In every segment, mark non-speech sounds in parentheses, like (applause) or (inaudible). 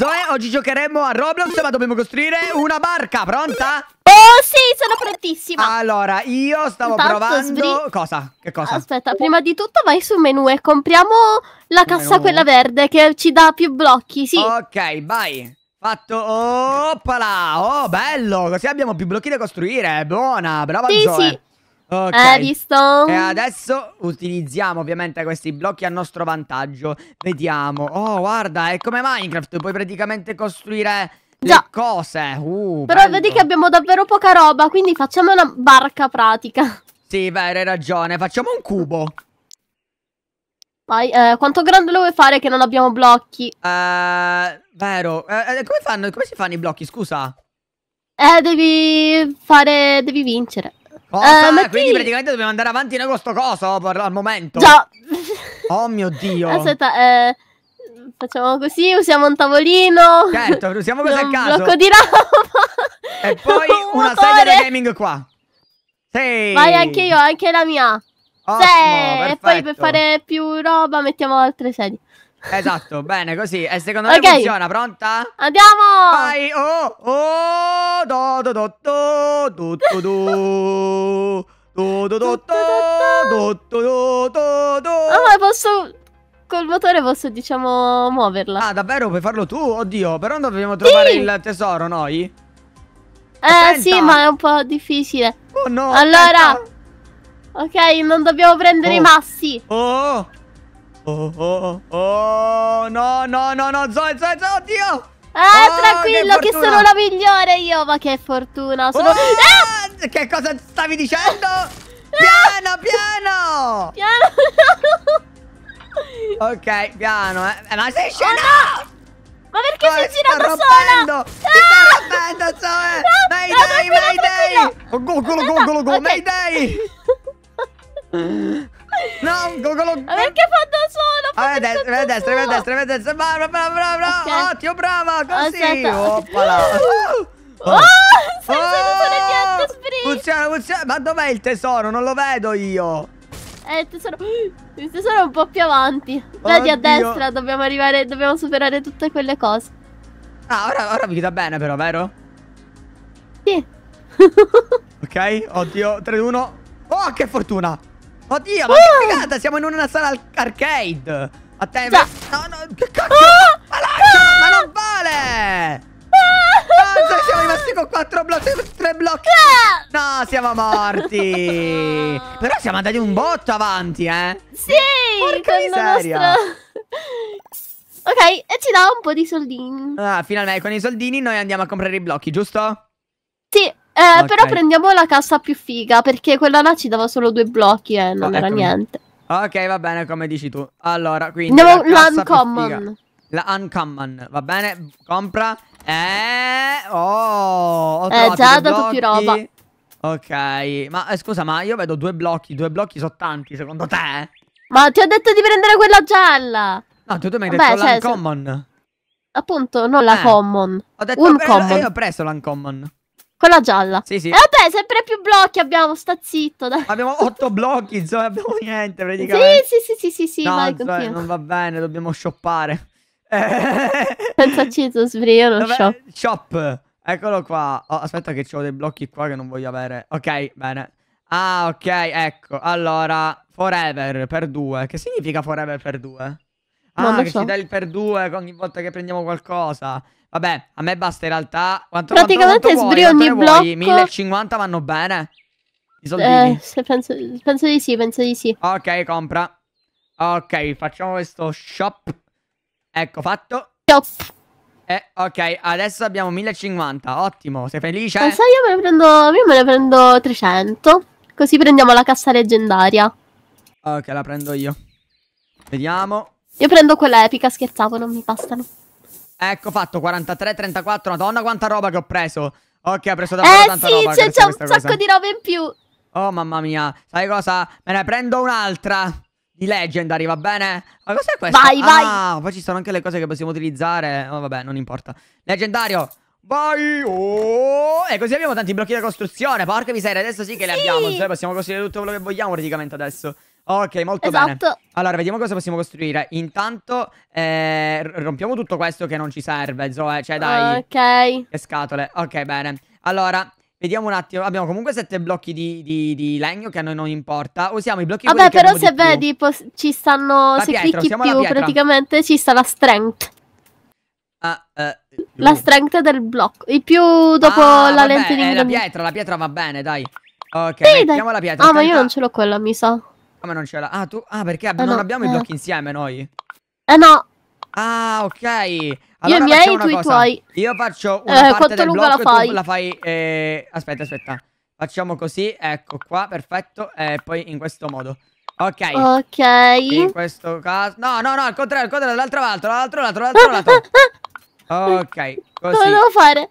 Zoe, oggi giocheremo a Roblox, ma dobbiamo costruire una barca. Pronta? Oh sì, sono prontissima. Allora, io stavo Intanto, provando... Cosa? Che cosa? Aspetta, prima di tutto vai sul menu e compriamo la cassa menu. quella verde che ci dà più blocchi, sì. Ok, vai. Fatto, oppala, oh bello, così abbiamo più blocchi da costruire, buona, brava sì, Zoe. Sì. Ok. Hai visto? E adesso utilizziamo ovviamente questi blocchi a nostro vantaggio. Vediamo. Oh, guarda, è come Minecraft. Puoi praticamente costruire... Già. cose. Uh, Però bello. vedi che abbiamo davvero poca roba, quindi facciamo una barca pratica. Sì, vero, hai ragione. Facciamo un cubo. Vai, eh, quanto grande lo vuoi fare che non abbiamo blocchi? Eh, vero. Eh, eh come, fanno, come si fanno i blocchi, scusa? Eh, devi fare... devi vincere. Cosa? Oh, eh, metti... Quindi praticamente dobbiamo andare avanti noi con sto coso oh, al momento. Già. (laughs) oh mio Dio. Aspetta, eh, facciamo così, usiamo un tavolino. Certo, usiamo questo a caso. Un blocco di roba. E poi (laughs) un una sedia da gaming qua. Sì. Vai anche io, anche la mia. Osmo, sì. E poi per fare più roba mettiamo altre sedie. Esatto, bene, così. E secondo okay. me funziona, pronta? Andiamo! Vai! Oh, oh, do, do, do, do, do, do, do. Do, do, do, do, do, do, do, do. Ah, ma posso... Col motore posso, diciamo, muoverla. Ah, davvero? Puoi farlo tu? Oddio, però dobbiamo trovare sì. il tesoro noi? Eh, sì, ma è un po' difficile. Oh no, Allora... Aspetta. Ok, non dobbiamo prendere oh. i massi. Oh! Oh, oh, oh, no, no, no, no, Zoe, Zoe, Zoe, oddio! Ah, oh, tranquillo, che, che, sono la migliore io, ma che fortuna, sono... Oh, ah! Che cosa stavi dicendo? Piano, ah! piano! Piano, piano! ok, piano, eh. eh ma sei oh, scena! Oh, no! Ma perché oh, si gira da sola? Ti stai ah! rompendo, Zoe! Mayday, no, mayday! Gogolo, gogolo, gogolo, mayday! No, Gogolo. Ma perché fa fatto solo? Fa a ah, destra, vai a destra, vai a destra, vai a destra. Brava, brava, brava, brava. Okay. Ottimo, brava, così. Oppala. (laughs) Uh! Oh, oh, sei oh, nel piatto, Spree. Funziona, funziona. Ma dov'è il tesoro? Non lo vedo io. Eh, il tesoro... Il tesoro è un po' più avanti. Vedi, Oddio. a destra dobbiamo arrivare... Dobbiamo superare tutte quelle cose. Ah, ora, ora mi dà bene però, vero? Sì. ok, oddio, 3-1. Oh, che fortuna! Oddio, ma ah! che figata, siamo in una sala arcade. A te, ma... No, no, che cacchio? Ah! Ma lascialo, ma ah! non vale. Basta, siamo rimasti con quattro blocchi, Tre blocchi. No, siamo morti. (laughs) Però siamo andati un botto avanti, eh. Sì, Porca miseria. Ok, e ci dà un po' di soldini. Ah, finalmente, con i soldini noi andiamo a comprare i blocchi, giusto? Sì. Eh, okay. Però prendiamo la cassa più figa, perché quella là ci dava solo due blocchi e eh, non ah, era ecco. niente. Ok, va bene, come dici tu. Allora, quindi... Andiamo la uncommon. La uncommon, va bene, compra. Eh, oh, ho eh, già dato più roba. Ok, ma eh, scusa, ma io vedo due blocchi, due blocchi sono tanti, secondo te? Ma ti ho detto di prendere quella gialla. No, tu, tu mi hai Vabbè, detto cioè, l'uncommon. Se... Appunto, non la eh, common. Ho detto, Un common. io ho preso l'uncommon. Quella gialla. Sì, sì. E vabbè, sempre più blocchi abbiamo, sta zitto. Dai. Abbiamo otto blocchi, insomma, (laughs) abbiamo niente praticamente. Sì, sì, sì, sì, sì, sì no, vai, cioè, Non va bene, dobbiamo shoppare. Pensaci tu, io lo Dov'è? shop. Shop, eccolo qua. Oh, aspetta che ho dei blocchi qua che non voglio avere. Ok, bene. Ah, ok, ecco. Allora, forever per due. Che significa forever per due? Ah, non che so. ci dà il per due ogni volta che prendiamo qualcosa. Vabbè, a me basta in realtà. Quanto, Praticamente quanto, quanto sbrio vuoi, ogni blocco. 1050 vanno bene. I soldini. Eh, penso, penso, di sì, penso di sì. Ok, compra. Ok, facciamo questo shop. Ecco, fatto. Shop. Eh, ok, adesso abbiamo 1050. Ottimo, sei felice? Penso io me ne prendo, io me ne prendo 300. Così prendiamo la cassa leggendaria. Ok, la prendo io. Vediamo. Io prendo quella epica, scherzavo, non mi bastano. Ecco fatto, 43, 34, madonna quanta roba che ho preso. Ok, ho preso davvero eh, tanta sì, roba. Eh sì, c'è un sacco di roba in più. Oh mamma mia, sai cosa? Me ne prendo un'altra di Legendary, va bene? Ma cos'è questa? Vai, vai! Ah, poi ci sono anche le cose che possiamo utilizzare. Oh, vabbè, non importa. Leggendario! Vai! Oh! E così abbiamo tanti blocchi da costruzione. Porca miseria, adesso sì che sì. li abbiamo. Cioè, possiamo costruire tutto quello che vogliamo praticamente adesso. Ok, molto esatto. bene. Allora, vediamo cosa possiamo costruire. Intanto eh, rompiamo tutto questo che non ci serve, Zoe. Cioè, dai. Ok. Che scatole. Ok, bene. Allora, Vediamo un attimo, abbiamo comunque sette blocchi di, di, di, legno che a noi non importa. Usiamo i blocchi Vabbè, però se vedi ci stanno la se pietra, clicchi più praticamente ci sta la strength. Ah, eh, la strength del blocco. Il più dopo ah, la vabbè, lente di eh, la pietra, la pietra va bene, dai. Ok, sì, mettiamo dai. la pietra. Ah, scarica... ma io non ce l'ho quella, mi sa. So. Come ah, non ce l'ha? Ah, tu... Ah, perché eh non no, abbiamo eh. i blocchi insieme noi? Eh no. Ah, ok. Allora Io i miei, tu i tuoi. Io faccio una eh, parte del blocco la fai? la fai... Eh... Aspetta, aspetta. Facciamo così, ecco qua, perfetto. E poi in questo modo. Ok. Ok. In questo caso... No, no, no, al contrario, al contrario, dall'altro lato, dall'altro lato, dall'altro (laughs) lato. ok, così. Cosa devo fare?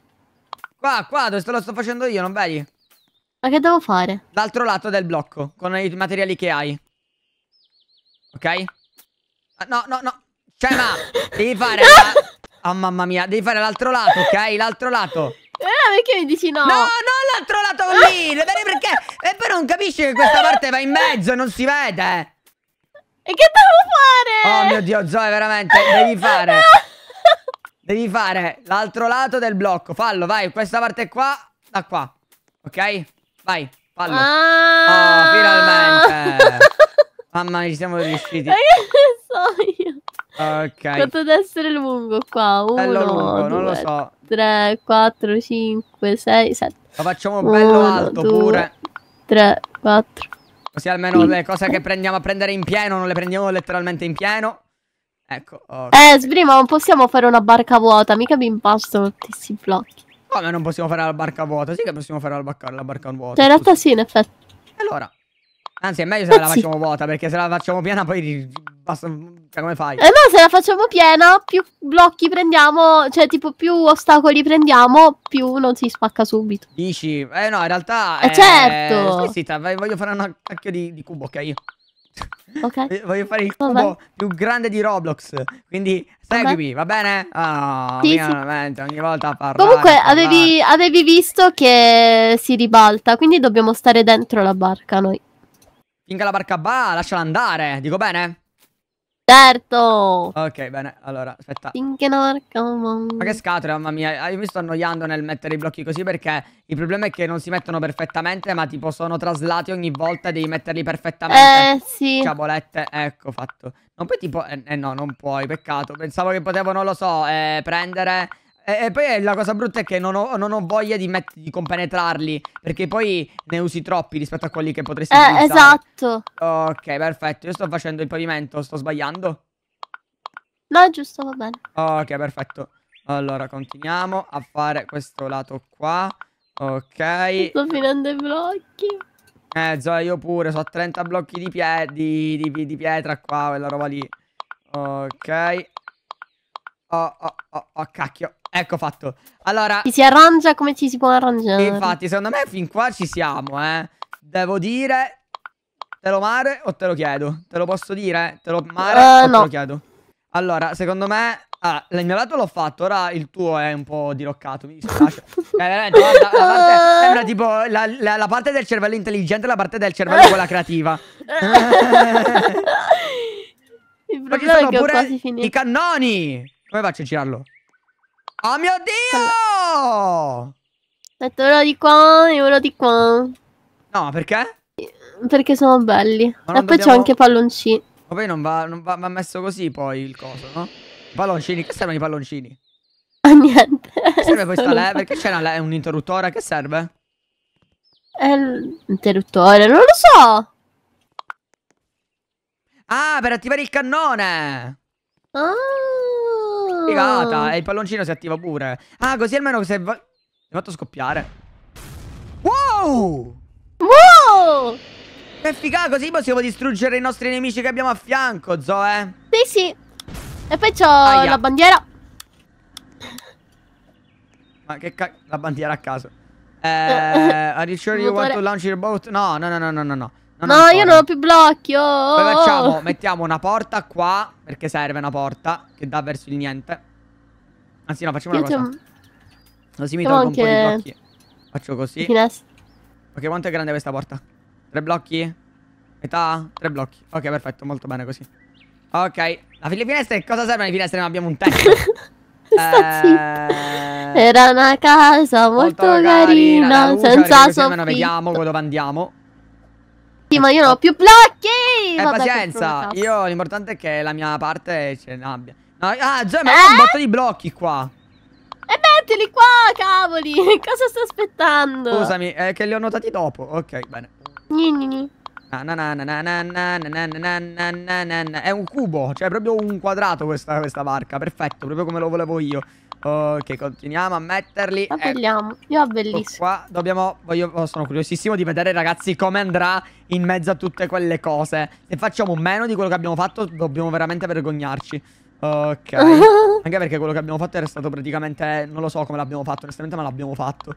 Qua, qua, dove sto, lo sto facendo io, non vedi? Ma che devo fare? D'altro lato del blocco, con i materiali che hai. Ok? Ah, no, no, no. Cioè, ma (laughs) devi fare... Ah, oh, mamma mia, devi fare l'altro lato, ok? L'altro lato. Eh, perché mi dici no? No, no, l'altro lato lì! (laughs) Vedi perché? E poi non capisci che questa parte va in mezzo e non si vede. E che devo fare? Oh mio Dio, Zoe, veramente, devi (laughs) fare... Devi fare l'altro lato del blocco. Fallo, vai. Questa parte qua, da qua. Ok? vai, fallo. Ah! Oh, finalmente. (laughs) Mamma mia, ci siamo riusciti. Ma che so io? Ok. Quanto deve essere lungo qua? Uno, bello lungo, due, non lo so. 3, 4, 5, 6, 7. Lo facciamo Uno, bello alto due, pure. 3, 4. Così almeno cinque. le cose che prendiamo a prendere in pieno non le prendiamo letteralmente in pieno. Ecco. Okay. Eh, Sbri, non possiamo fare una barca vuota, mica mi impasto tutti questi blocchi. Come non possiamo fare la barca vuota. Sì che possiamo fare la barca, la barca vuota. Cioè, in realtà sì, in effetti. Allora. Anzi, è meglio se la facciamo vuota, perché se la facciamo piena poi... Basta, cioè, come fai? Eh no, se la facciamo piena, più blocchi prendiamo, cioè tipo più ostacoli prendiamo, più non si spacca subito. Dici? Eh no, in realtà... Eh, è... certo! Sì, sì, voglio fare un cacchio di, di cubo, ok? Ok. Voglio fare il cubo più grande di Roblox. Quindi seguimi, va bene? Ah, oh, sì, sì. ogni volta parlo. Comunque avevi, avevi, visto che si ribalta, quindi dobbiamo stare dentro la barca noi. Finché la barca va, lasciala andare, dico bene? Certo! Ok, bene, allora, aspetta. Ma che scatole, mamma mia. Ah, io mi sto annoiando nel mettere i blocchi così perché il problema è che non si mettono perfettamente, ma tipo sono traslati ogni volta e devi metterli perfettamente. Eh, sì. Cavolette, cioè, ecco, fatto. Non puoi tipo... Eh, eh no, non puoi, peccato. Pensavo che potevo, non lo so, eh, prendere... E, e, poi eh, la cosa brutta è che non ho, non ho voglia di, di, compenetrarli. Perché poi ne usi troppi rispetto a quelli che potresti eh, utilizzare. Esatto. Ok, perfetto. Io sto facendo il pavimento, sto sbagliando. No, giusto, va bene. Ok, perfetto. Allora, continuiamo a fare questo lato qua. Ok. Sto finendo i blocchi. Eh, Zoe, io pure. So 30 blocchi di, pie di, di, di pietra qua, quella roba lì. Ok. Oh, oh, oh, oh, cacchio. Ecco fatto. Allora... Ci si arrangia come ci si può arrangiare. Infatti, secondo me fin qua ci siamo, eh. Devo dire... Te lo mare o te lo chiedo? Te lo posso dire? Te lo mare uh, o no. te lo chiedo? Allora, secondo me... Ah, il mio lato l'ho fatto, ora il tuo è un po' diroccato, mi dispiace. eh, (laughs) veramente, guarda, la parte sembra tipo la, la, la, parte del cervello intelligente e la parte del cervello quella creativa. (laughs) il problema Ma ci sono pure i cannoni! Come faccio a girarlo? Oh mio Dio! Aspetta, uno di qua e uno di qua. No, perché? Perché sono belli. E poi dobbiamo... c'ho anche palloncini. Vabbè, non va, non va, va, messo così poi il coso, no? Palloncini, che servono i palloncini? A (laughs) niente. Che serve (laughs) questa leva? Perché (laughs) c'è un interruttore? Che serve? È l'interruttore, non lo so. Ah, per attivare il cannone! Ah! Figata. Oh. E il palloncino si attiva pure. Ah, così almeno se... Va... Mi fatto scoppiare. Wow! Wow! Che figata, così possiamo distruggere i nostri nemici che abbiamo a fianco, Zoe. Sì, sì. E poi c'ho la bandiera. Ma che cazzo... La bandiera a caso. (laughs) Eh... are you sure you want to launch your boat? No, no, no, no, no, no. Non no, ancora. io non ho più blocchi. Oh. Poi oh, oh. facciamo, mettiamo una porta qua, perché serve una porta che dà verso il niente. Anzi, no, facciamo io una cosa. Così mi tolgo un po' di blocchi. Faccio così. ok, quanto è grande questa porta? Tre blocchi? Metà? Tre blocchi. Ok, perfetto, molto bene così. Ok, la le finestre, cosa servono le finestre? Non abbiamo un tetto. (laughs) eh... Era una casa molto, molto carina, carina luce, senza soffitto. Vediamo dove andiamo. Sì, ma io non ho più blocchi! Eh, Vabbè, pazienza, io l'importante è che la mia parte ce n'abbia. No, ah, già, ma eh? ho un botto di blocchi qua. E mettili qua, cavoli! Cosa sto aspettando? Scusami, è che li ho notati dopo. Ok, bene. Nini. È un cubo, cioè proprio un quadrato questa, questa barca, perfetto, proprio come lo volevo io. Ok, continuiamo a metterli. Abbelliamo. Ecco, eh, Io ecco bellissimo. Qua dobbiamo. Io oh, sono curiosissimo di vedere, ragazzi, come andrà in mezzo a tutte quelle cose. Se facciamo meno di quello che abbiamo fatto, dobbiamo veramente vergognarci. Ok. (laughs) Anche perché quello che abbiamo fatto era stato praticamente. Non lo so come l'abbiamo fatto, onestamente, ma l'abbiamo fatto.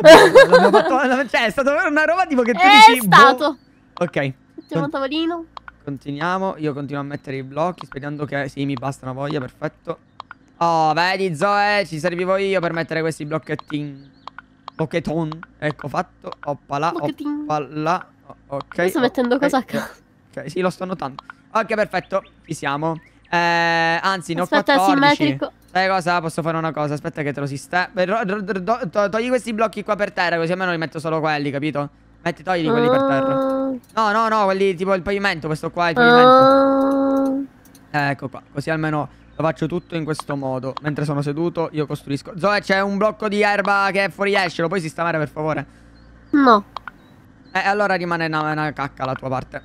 l'abbiamo fatto. (laughs) Cioè, è stata una roba tipo che tu è dici. È boh. stato. Boh. Ok. Mettiamo un tavolino. Continuiamo. Io continuo a mettere i blocchi, sperando che. Sì, mi basta una voglia, perfetto. Oh, vedi Zoe, ci servivo io per mettere questi blocchettini. Bloccheton. Ecco, fatto. Oppala, oppala. Ok. Io sto mettendo cosa a caso. Ok, sì, lo sto notando. Ok, perfetto. Ci siamo. Eh, anzi, ne Aspetta, ho 14. simmetrico. Sai cosa? Posso fare una cosa? Aspetta che te lo sistemi. Togli questi blocchi qua per terra, così almeno li metto solo quelli, capito? Metti, togli quelli uh... per terra. Ah. No, no, no, quelli tipo il pavimento, questo qua è il ah. pavimento. Uh... ecco qua, così almeno lo faccio tutto in questo modo. Mentre sono seduto, io costruisco. Zoe, c'è un blocco di erba che è fuori esce. Lo puoi sistemare, per favore? No. E eh, allora rimane una, una, cacca la tua parte.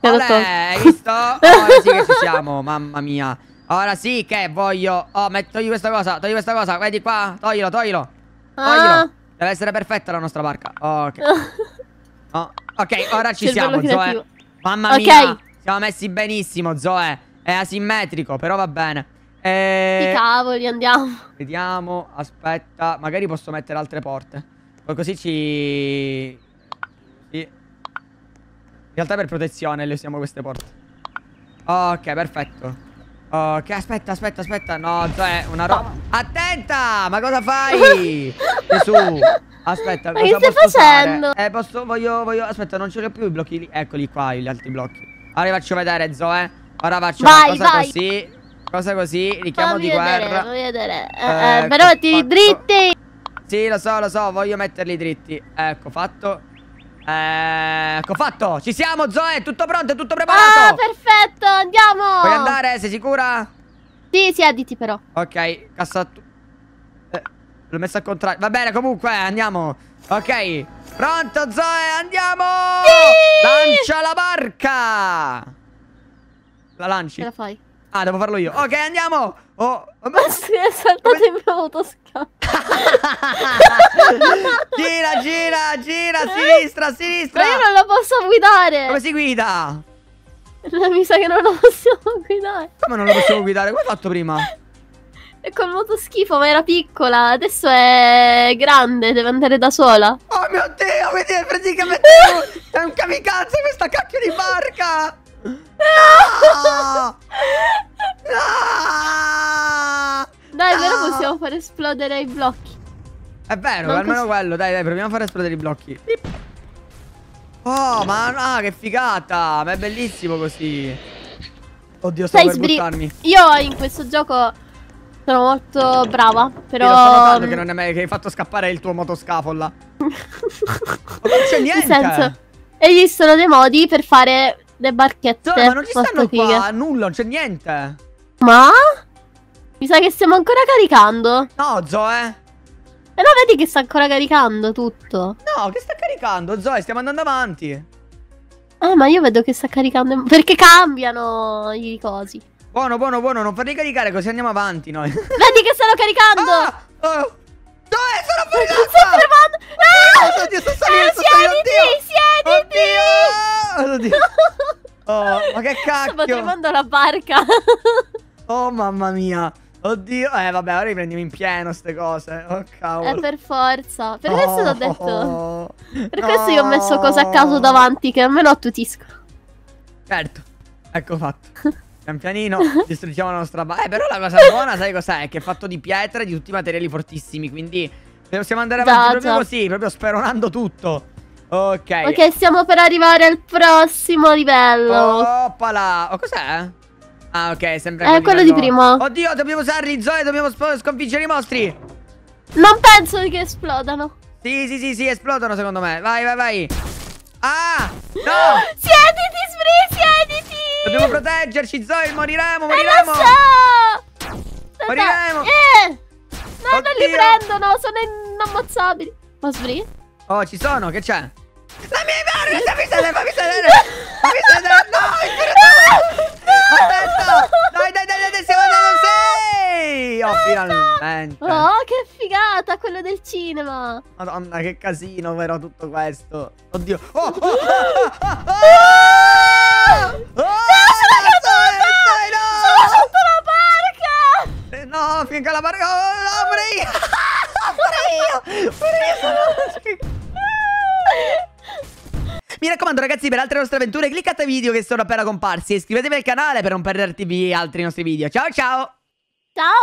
Olè, hai visto? Ora oh, sì che ci siamo, mamma mia. Ora sì che voglio... Oh, togli questa cosa, togli questa cosa. Vedi qua? Toglilo, toglilo. Toglilo. Ah. Deve essere perfetta la nostra barca. Ok. Oh, ah. no. Oh, ok, ora ci siamo, Zoe. Mamma okay. mia. Siamo messi benissimo, Zoe. È asimmetrico, però va bene. E... Eh, I cavoli, andiamo. Vediamo, aspetta. Magari posso mettere altre porte. Poi così ci... In realtà per protezione le usiamo queste porte. Ok, perfetto. Ok, aspetta, aspetta, aspetta. No, cioè, una roba... Attenta! Ma cosa fai? (laughs) Gesù! Aspetta, ma cosa che stai facendo? Fare? Eh, posso, voglio, voglio... Aspetta, non ce li ho più i blocchi lì. Eccoli qua, gli altri blocchi. vi faccio vedere, Zoe. Ora facciamo vai, cosa vai. così. Cosa così, richiamo fammi di vedere, guerra. Fammi vedere. Eh, eh, eh ecco però ti fatto. dritti. Sì, lo so, lo so, voglio metterli dritti. Ecco, fatto. Eh, ecco, fatto. Ci siamo, Zoe. Tutto pronto, tutto preparato. Ah, perfetto, andiamo. Puoi andare, sei sicura? Sì, sì additi però. Ok, cassa... Eh, l'ho messo al contrario. Va bene, comunque, andiamo. Ok. Pronto, Zoe, andiamo. Sì! Lancia la barca. La lanci. Ce la fai? Ah, devo farlo io. Ok, andiamo! Oh, oh ma si (laughs) è saltato il mio autoscafo. (laughs) gira, gira, gira, sinistra, sinistra. Ma io non la posso guidare. Come si guida? (laughs) mi sa che non la possiamo guidare. Come non la possiamo guidare? Come hai fatto prima? È col moto schifo, ma era piccola. Adesso è grande, deve andare da sola. Oh mio Dio, quindi praticamente è un kamikaze questa cacchio di barca. No! no! Dai, almeno no! possiamo far esplodere i blocchi. È vero, non almeno quello. Dai, dai, proviamo a far esplodere i blocchi. Oh, ma no, ah, che figata! Ma è bellissimo così. Oddio, sto Stai per buttarmi. Io in questo gioco sono molto brava, però... Io sto che, non è mai, che hai fatto scappare il tuo motoscafo là. (laughs) ma non c'è niente! Nel senso, e dei modi per fare le barchette. No, ma non ci stanno fighe. qua, nulla, non c'è niente. Ma? Mi sa che stiamo ancora caricando. No, Zoe. E eh no, vedi che sta ancora caricando tutto. No, che sta caricando, Zoe? Stiamo andando avanti. Ah, ma io vedo che sta caricando... Perché cambiano i cosi. Buono, buono, buono. Non farli caricare così andiamo avanti noi. Vedi che stanno (laughs) caricando! Ah! Oh! Dove sono fuori l'acqua? Sono ah! Oddio, sto salendo, ah, sto salendo, oddio. Siediti, siediti. Oddio. (laughs) Oh, ma che cacchio. Stavo tremando la barca. (laughs) oh, mamma mia. Oddio, eh vabbè, ora riprendiamo in pieno queste cose. Oh cavolo. Eh, per forza. Per oh, questo l'ho detto. Oh, per questo io ho messo cose a caso davanti che almeno attutisco. Certo. Ecco fatto. (laughs) Pian pianino (laughs) distruggiamo la nostra base. Eh, però la cosa buona, sai cos'è? Che è fatto di pietre, di tutti i materiali fortissimi, quindi possiamo andare avanti già, proprio così, proprio speronando tutto. Ok. Ok, stiamo per arrivare al prossimo livello. Oppala. Oh, cos'è? Ah, ok, sembra È eh, quello livello. di primo. Oddio, dobbiamo usarli, Zoe, eh, dobbiamo sconfiggere i mostri. Non penso che esplodano. Sì, sì, sì, sì, esplodono secondo me. Vai, vai, vai. Ah! No! (gasps) Siete Dobbiamo proteggerci, Zoe, moriremo, moriremo! Eh, lo so! Moriremo! Eh! No, Oddio. non li prendono, sono inammazzabili. Ma sbri? Oh, ci sono, che c'è? La mia Ivana, fammi sedere, fammi sedere! Fammi sedere, no, il no! Aspetta! Ehi, oh, finalmente. Oh, che figata, quello del cinema. Madonna, che casino, però, tutto questo. Oddio. Oh, oh, oh, ah, ah, ah, oh, No, finché la barca... Oh, pure io! Pure io! Mi raccomando ragazzi per altre nostre avventure cliccate ai video che sono appena comparsi e iscrivetevi al canale per non perderti altri nostri video. Ciao ciao! go.